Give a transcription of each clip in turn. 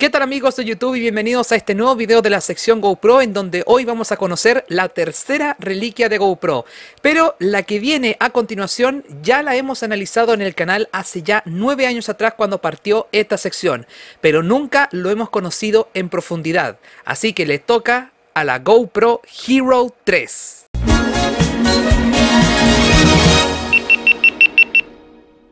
¿Qué tal amigos de YouTube y bienvenidos a este nuevo video de la sección GoPro en donde hoy vamos a conocer la tercera reliquia de GoPro. Pero la que viene a continuación ya la hemos analizado en el canal hace ya nueve años atrás cuando partió esta sección, pero nunca lo hemos conocido en profundidad, así que le toca a la GoPro Hero 3.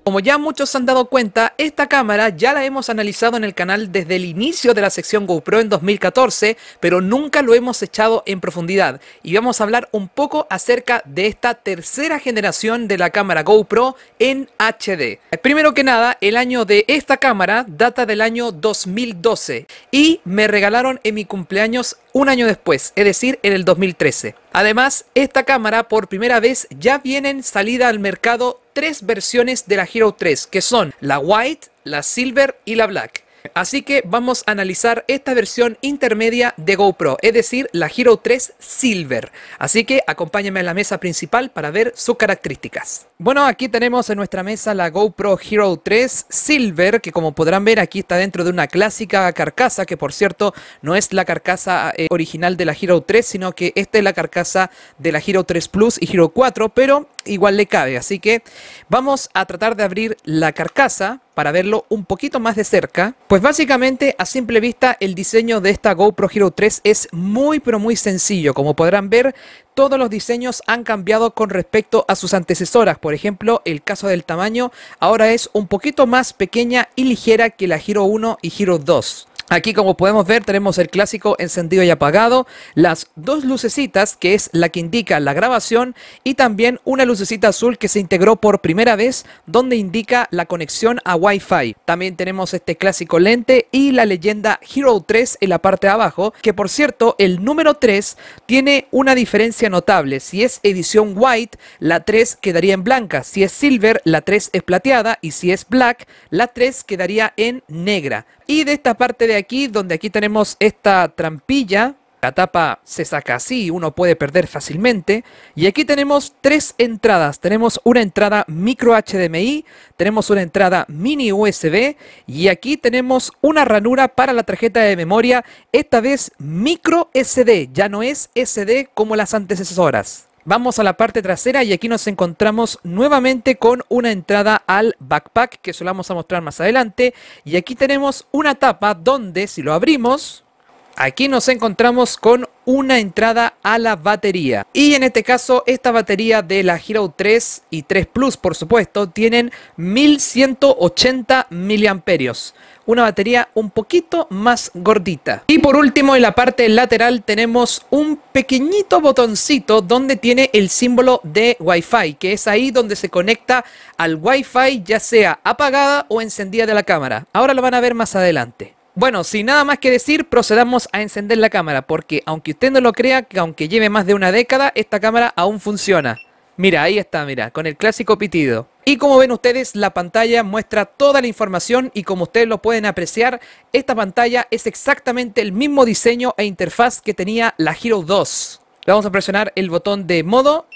Como ya muchos han dado cuenta, esta cámara ya la hemos analizado en el canal desde el inicio de la sección GoPro en 2014, pero nunca lo hemos echado en profundidad. Y vamos a hablar un poco acerca de esta tercera generación de la cámara GoPro en HD. Primero que nada, el año de esta cámara data del año 2012 y me regalaron en mi cumpleaños un año después, es decir, en el 2013. Además, esta cámara por primera vez ya vienen salida al mercado tres versiones de la Hero 3, que son la White, la Silver y la Black. Así que vamos a analizar esta versión intermedia de GoPro, es decir, la Hero 3 Silver. Así que acompáñame a la mesa principal para ver sus características. Bueno, aquí tenemos en nuestra mesa la GoPro Hero 3 Silver, que como podrán ver aquí está dentro de una clásica carcasa, que por cierto no es la carcasa eh, original de la Hero 3, sino que esta es la carcasa de la Hero 3 Plus y Hero 4, pero igual le cabe. Así que vamos a tratar de abrir la carcasa para verlo un poquito más de cerca. Pues básicamente a simple vista el diseño de esta GoPro Hero 3 es muy pero muy sencillo. Como podrán ver todos los diseños han cambiado con respecto a sus antecesoras. Por ejemplo el caso del tamaño ahora es un poquito más pequeña y ligera que la Hero 1 y Hero 2. Aquí como podemos ver tenemos el clásico encendido y apagado, las dos lucecitas que es la que indica la grabación y también una lucecita azul que se integró por primera vez donde indica la conexión a Wi-Fi. También tenemos este clásico lente y la leyenda Hero 3 en la parte de abajo que por cierto el número 3 tiene una diferencia notable. Si es edición white la 3 quedaría en blanca, si es silver la 3 es plateada y si es black la 3 quedaría en negra. Y de esta parte de aquí, donde aquí tenemos esta trampilla, la tapa se saca así, uno puede perder fácilmente. Y aquí tenemos tres entradas. Tenemos una entrada micro HDMI, tenemos una entrada mini USB y aquí tenemos una ranura para la tarjeta de memoria, esta vez micro SD, ya no es SD como las antecesoras. Vamos a la parte trasera y aquí nos encontramos nuevamente con una entrada al backpack que se lo vamos a mostrar más adelante. Y aquí tenemos una tapa donde si lo abrimos, Aquí nos encontramos con una entrada a la batería. Y en este caso, esta batería de la Hero 3 y 3 Plus, por supuesto, tienen 1180 miliamperios. Una batería un poquito más gordita. Y por último, en la parte lateral tenemos un pequeñito botoncito donde tiene el símbolo de Wi-Fi, que es ahí donde se conecta al Wi-Fi ya sea apagada o encendida de la cámara. Ahora lo van a ver más adelante. Bueno, sin nada más que decir, procedamos a encender la cámara, porque aunque usted no lo crea, aunque lleve más de una década, esta cámara aún funciona. Mira, ahí está, mira, con el clásico pitido. Y como ven ustedes, la pantalla muestra toda la información y como ustedes lo pueden apreciar, esta pantalla es exactamente el mismo diseño e interfaz que tenía la Hero 2. Le vamos a presionar el botón de modo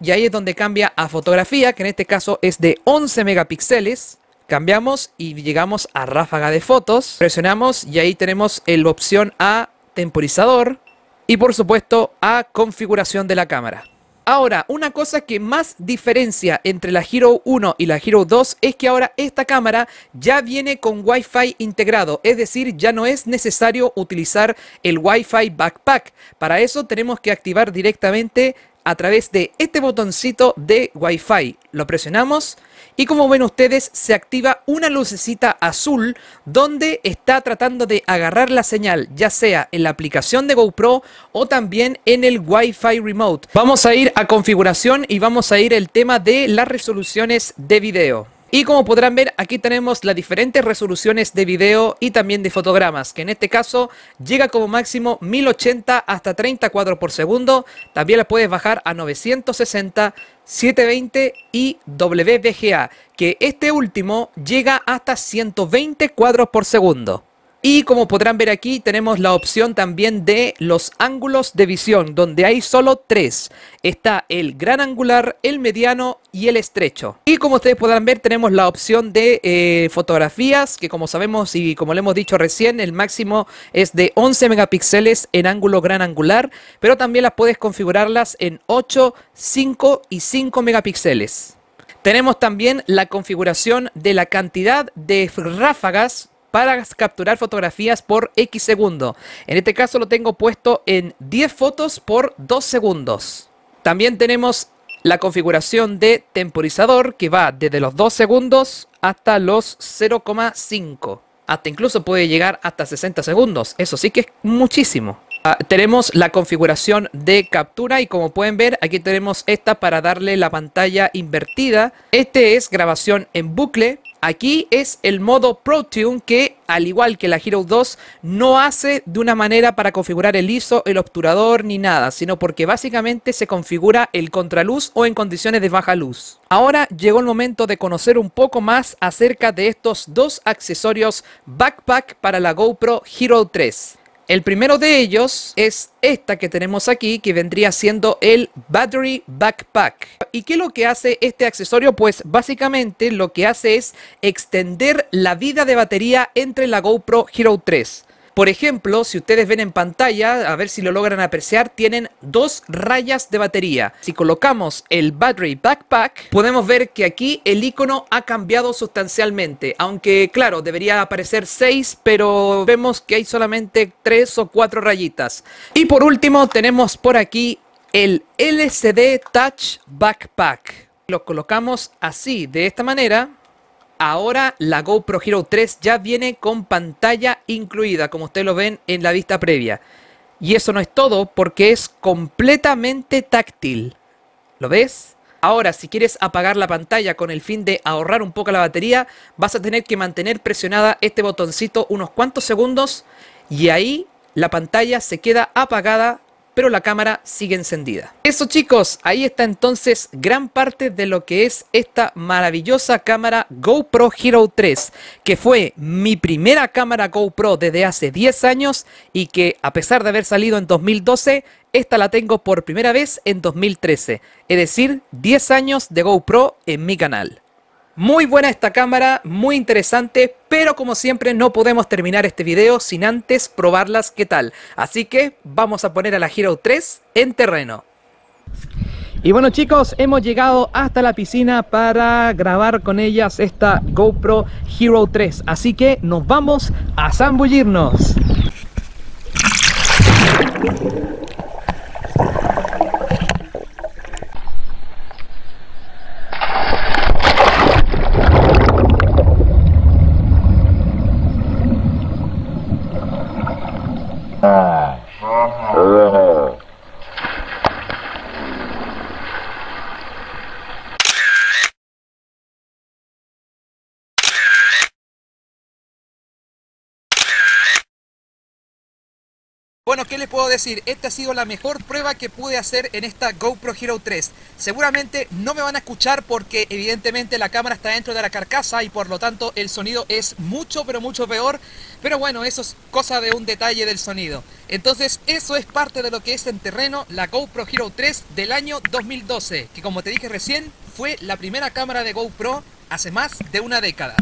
y ahí es donde cambia a fotografía, que en este caso es de 11 megapíxeles. Cambiamos y llegamos a ráfaga de fotos. Presionamos y ahí tenemos la opción a temporizador y por supuesto a configuración de la cámara. Ahora, una cosa que más diferencia entre la Hero 1 y la Hero 2 es que ahora esta cámara ya viene con Wi-Fi integrado, es decir, ya no es necesario utilizar el Wi-Fi Backpack. Para eso tenemos que activar directamente a través de este botoncito de Wi-Fi. Lo presionamos y como ven ustedes se activa una lucecita azul donde está tratando de agarrar la señal ya sea en la aplicación de GoPro o también en el Wi-Fi Remote. Vamos a ir a configuración y vamos a ir el tema de las resoluciones de video. Y como podrán ver, aquí tenemos las diferentes resoluciones de video y también de fotogramas, que en este caso llega como máximo 1080 hasta 30 cuadros por segundo. También la puedes bajar a 960, 720 y WBGA, que este último llega hasta 120 cuadros por segundo. Y como podrán ver aquí, tenemos la opción también de los ángulos de visión, donde hay solo tres. Está el gran angular, el mediano y el estrecho. Y como ustedes podrán ver, tenemos la opción de eh, fotografías, que como sabemos y como le hemos dicho recién, el máximo es de 11 megapíxeles en ángulo gran angular, pero también las puedes configurarlas en 8, 5 y 5 megapíxeles. Tenemos también la configuración de la cantidad de ráfagas para capturar fotografías por X segundo. En este caso lo tengo puesto en 10 fotos por 2 segundos. También tenemos la configuración de temporizador que va desde los 2 segundos hasta los 0,5. Hasta incluso puede llegar hasta 60 segundos. Eso sí que es muchísimo. Ah, tenemos la configuración de captura y como pueden ver aquí tenemos esta para darle la pantalla invertida. Este es grabación en bucle Aquí es el modo ProTune que, al igual que la Hero 2, no hace de una manera para configurar el ISO, el obturador ni nada, sino porque básicamente se configura el contraluz o en condiciones de baja luz. Ahora llegó el momento de conocer un poco más acerca de estos dos accesorios backpack para la GoPro Hero 3. El primero de ellos es esta que tenemos aquí, que vendría siendo el Battery Backpack. ¿Y qué es lo que hace este accesorio? Pues básicamente lo que hace es extender la vida de batería entre la GoPro Hero 3. Por ejemplo, si ustedes ven en pantalla, a ver si lo logran apreciar, tienen dos rayas de batería. Si colocamos el Battery Backpack, podemos ver que aquí el icono ha cambiado sustancialmente. Aunque, claro, debería aparecer 6, pero vemos que hay solamente tres o cuatro rayitas. Y por último, tenemos por aquí el LCD Touch Backpack. Lo colocamos así, de esta manera, Ahora la GoPro Hero 3 ya viene con pantalla incluida, como ustedes lo ven en la vista previa. Y eso no es todo porque es completamente táctil. ¿Lo ves? Ahora, si quieres apagar la pantalla con el fin de ahorrar un poco la batería, vas a tener que mantener presionada este botoncito unos cuantos segundos y ahí la pantalla se queda apagada pero la cámara sigue encendida. Eso chicos, ahí está entonces gran parte de lo que es esta maravillosa cámara GoPro Hero 3, que fue mi primera cámara GoPro desde hace 10 años y que a pesar de haber salido en 2012, esta la tengo por primera vez en 2013, es decir, 10 años de GoPro en mi canal. Muy buena esta cámara, muy interesante, pero como siempre no podemos terminar este video sin antes probarlas qué tal. Así que vamos a poner a la Hero 3 en terreno. Y bueno chicos, hemos llegado hasta la piscina para grabar con ellas esta GoPro Hero 3. Así que nos vamos a zambullirnos. Uh-huh. Uh-huh. bueno, ¿qué les puedo decir? Esta ha sido la mejor prueba que pude hacer en esta GoPro Hero 3. Seguramente no me van a escuchar porque evidentemente la cámara está dentro de la carcasa y por lo tanto el sonido es mucho, pero mucho peor. Pero bueno, eso es cosa de un detalle del sonido. Entonces, eso es parte de lo que es en terreno la GoPro Hero 3 del año 2012, que como te dije recién, fue la primera cámara de GoPro hace más de una década.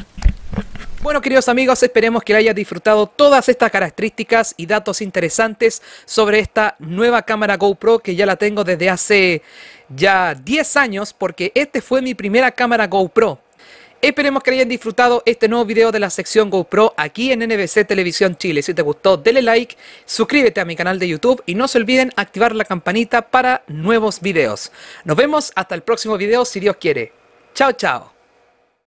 Bueno, queridos amigos, esperemos que hayas disfrutado todas estas características y datos interesantes sobre esta nueva cámara GoPro que ya la tengo desde hace ya 10 años porque este fue mi primera cámara GoPro. Esperemos que hayan disfrutado este nuevo video de la sección GoPro aquí en NBC Televisión Chile. Si te gustó, dale like, suscríbete a mi canal de YouTube y no se olviden activar la campanita para nuevos videos. Nos vemos hasta el próximo video si Dios quiere. Chao, chao.